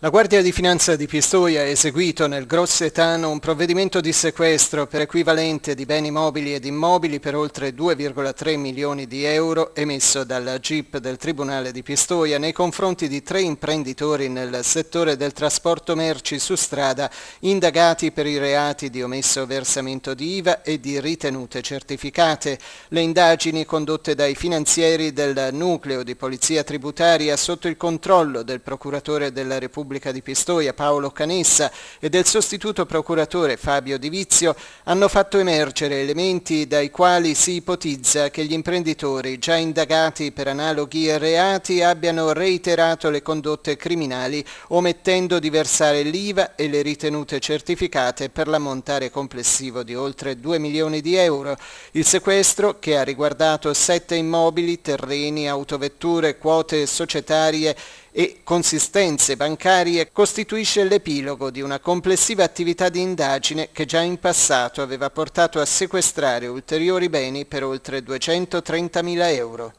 La Guardia di Finanza di Pistoia ha eseguito nel Grossetano un provvedimento di sequestro per equivalente di beni mobili ed immobili per oltre 2,3 milioni di euro emesso dalla GIP del Tribunale di Pistoia nei confronti di tre imprenditori nel settore del trasporto merci su strada indagati per i reati di omesso versamento di IVA e di ritenute certificate. Le indagini condotte dai finanzieri del nucleo di polizia tributaria sotto il controllo del procuratore della Repubblica Pubblica di Pistoia Paolo Canessa e del sostituto procuratore Fabio Di Vizio hanno fatto emergere elementi dai quali si ipotizza che gli imprenditori già indagati per analoghi reati abbiano reiterato le condotte criminali omettendo di versare l'IVA e le ritenute certificate per l'ammontare complessivo di oltre 2 milioni di euro. Il sequestro, che ha riguardato sette immobili, terreni, autovetture, quote societarie e consistenze bancarie, necessari e costituisce l'epilogo di una complessiva attività di indagine che già in passato aveva portato a sequestrare ulteriori beni per oltre 230.000 euro.